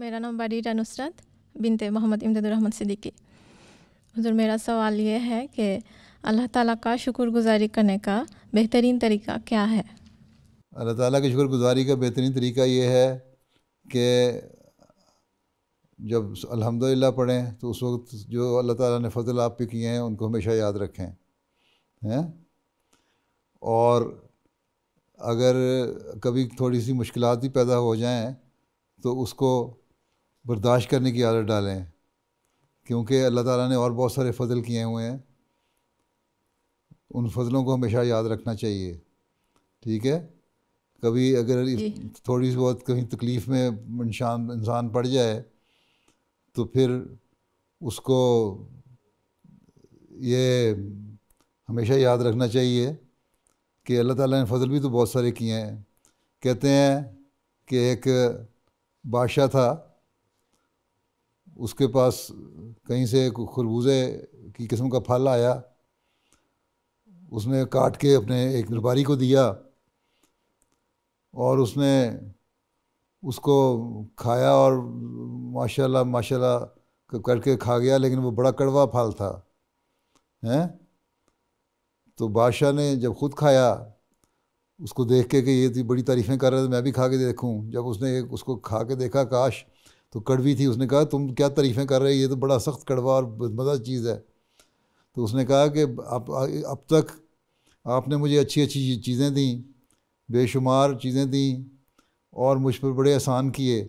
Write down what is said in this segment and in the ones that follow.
मेरा नाम बरीरा नुसरत बिनते मोहम्मद इमदादुररहमान सिद्दीकी हजूर मेरा सवाल ये है कि अल्लाह ताला का शुक्रगुजारी करने का बेहतरीन तरीका क्या है अल्लाह ताला की शुक्रगुजारी का बेहतरीन तरीका ये है कि जब अल्हम्दुलिल्लाह पढ़ें तो उस वक्त जो अल्लाह ताला ने फजल आप पे किए हैं उनको हमेशा याद रखें हैं और अगर कभी थोड़ी सी मुश्किल भी पैदा हो जाएँ तो उसको बर्दाश्त करने की आदत डालें क्योंकि अल्लाह ताला ने और बहुत सारे फ़ज़ल किए हुए हैं उन फजलों को हमेशा याद रखना चाहिए ठीक है कभी अगर थोड़ी सी बहुत कहीं तकलीफ़ में इंसान इंसान पड़ जाए तो फिर उसको ये हमेशा याद रखना चाहिए कि अल्लाह ताला ने फ़ज़ल भी तो बहुत सारे किए हैं कहते हैं कि एक बादशाह था उसके पास कहीं से खरबूजे की किस्म का फल आया उसने काट के अपने एक व्यापारी को दिया और उसने उसको खाया और माशाल्लाह माशाल्लाह करके खा गया लेकिन वो बड़ा कड़वा फल था हैं तो बादशाह ने जब खुद खाया उसको देख के कि ये तो बड़ी तारीफ़ें कर रहे थे तो मैं भी खा के देखूं जब उसने उसको खा के देखा काश तो कड़वी थी उसने कहा तुम क्या तारीफ़ें कर रहे हो ये तो बड़ा सख्त कड़वा और मज़ा चीज़ है तो उसने कहा कि अब अब तक आपने मुझे अच्छी अच्छी चीज़ें दी बेशुमार चीज़ें दी और मुझ पर बड़े आसान किए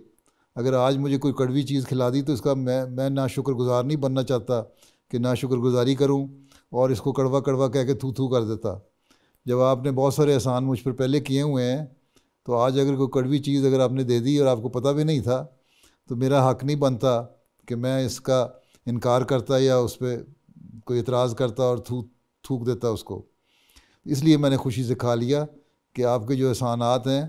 अगर आज मुझे कोई कड़वी चीज़ खिला दी तो इसका मैं मैं ना शुक्रगुजार नहीं बनना चाहता कि ना शुक्रगुजारी करूं और इसको कड़वा कड़वा कह के थू थू कर देता जब आपने बहुत सारे एहसान मुझ पर पहले किए हुए हैं तो आज अगर कोई कड़वी चीज़ अगर आपने दे दी और आपको पता भी नहीं था तो मेरा हक नहीं बनता कि मैं इसका इनकार करता या उस पर कोई इतराज़ करता और थूक थूक देता उसको इसलिए मैंने खुशी से खा लिया कि आपके जो एहसानात हैं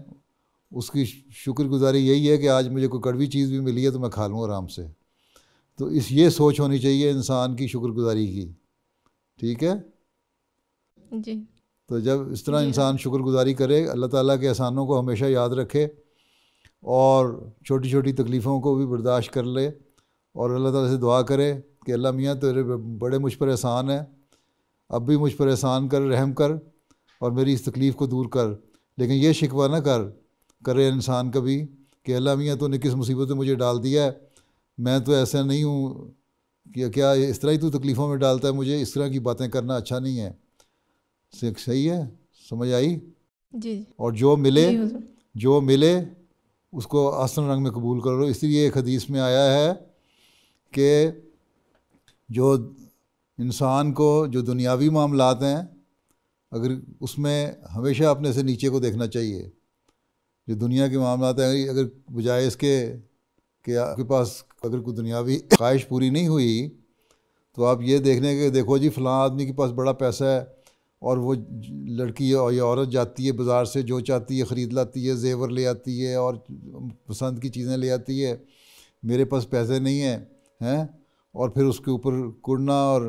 उसकी शुक्रगुजारी यही है कि आज मुझे कोई कड़वी चीज़ भी मिली है तो मैं खा लूँ आराम से तो इस ये सोच होनी चाहिए इंसान की शुक्रगुजारी की ठीक है जी तो जब इस तरह इंसान शुक्रगुजारी करे अल्लाह ताला के एहसानों को हमेशा याद रखे और छोटी छोटी तकलीफ़ों को भी बर्दाश्त कर ले और अल्लाह ताला से दुआ करे कि अल्लाह मियाँ तेरे बड़े मुझ पर एहसान है अब भी मुझ पर एहसान कर रहम कर और मेरी इस तकलीफ़ को दूर कर लेकिन ये शिकवा ना कर करे इंसान कभी कि अल्लाह मियाँ तो किस मुसीबत में मुझे डाल दिया है मैं तो ऐसा नहीं हूँ कि क्या इस तरह ही तू तकलीफ़ों में डालता है मुझे इस तरह की बातें करना अच्छा नहीं है सही है समझ आई जी और जो मिले जो मिले उसको आसन रंग में कबूल करो इसलिए एक हदीस में आया है कि जो इंसान को जो दुनियावी मामलात हैं अगर उसमें हमेशा अपने से नीचे को देखना चाहिए जो दुनिया के मामलात हैं अगर बजाय इसके कि आपके पास अगर कोई दुनियावी ख्वाहिश पूरी नहीं हुई तो आप ये देखने के देखो जी फलां आदमी के पास बड़ा पैसा है और वो लड़की और ये औरत जाती है बाज़ार से जो चाहती है ख़रीद लाती है जेवर ले आती है और पसंद की चीज़ें ले आती है मेरे पास पैसे नहीं हैं हैं और फिर उसके ऊपर कुड़ना और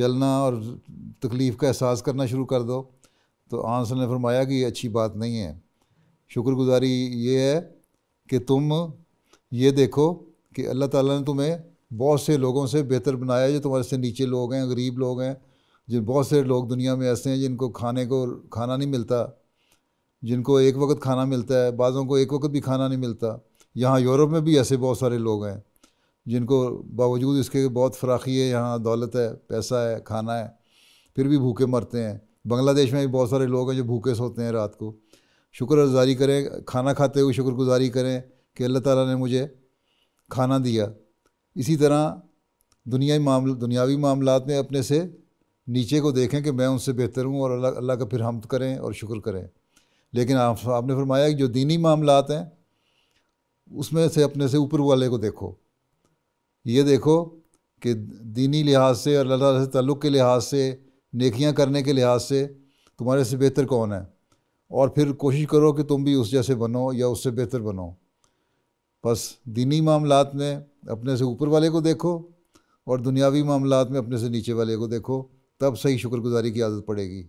जलना और तकलीफ़ का एहसास करना शुरू कर दो तो आंसर ने फरमाया कि ये अच्छी बात नहीं है शुक्रगुजारी ये है कि तुम ये देखो कि अल्लाह ताला ने तुम्हें बहुत से लोगों से बेहतर बनाया जो तुम्हारे से नीचे लोग हैं गरीब लोग हैं जिन बहुत से लोग दुनिया में ऐसे हैं जिनको खाने को खाना नहीं मिलता जिनको एक वक्त खाना मिलता है बाज़ों को एक वक्त भी खाना नहीं मिलता यहाँ यूरोप में भी ऐसे बहुत सारे लोग हैं जिनको बावजूद इसके बहुत फराखी है यहाँ दौलत है पैसा है खाना है फिर भी भूखे मरते हैं बांग्लादेश में भी बहुत सारे लोग हैं जो भूखे सोते हैं रात को शुक्र गुजारी करें खाना खाते हुए शुक्रगुजारी करें कि अल्लाह ताला ने मुझे खाना दिया इसी तरह दुनिया मामल दुनियावी मामला में अपने से नीचे को देखें कि मैं उनसे बेहतर हूँ और अल्लाह अल्लाह का फिर हमद करें और शुक्र करें लेकिन आप आपने फरमाया कि जो दीनी मामलात हैं उसमें से अपने से ऊपर वाले को देखो ये देखो कि दीनी लिहाज से और अल्लाह से ताल्लुक़ के लिहाज से नेकियां करने के लिहाज से तुम्हारे से बेहतर कौन है और फिर कोशिश करो कि तुम भी उस जैसे बनो या उससे बेहतर बनो बस दीनी मामलात में अपने से ऊपर वाले को देखो और दुनियावी मामलात में अपने से नीचे वाले को देखो तब सही शुक्रगुजारी की आदत पड़ेगी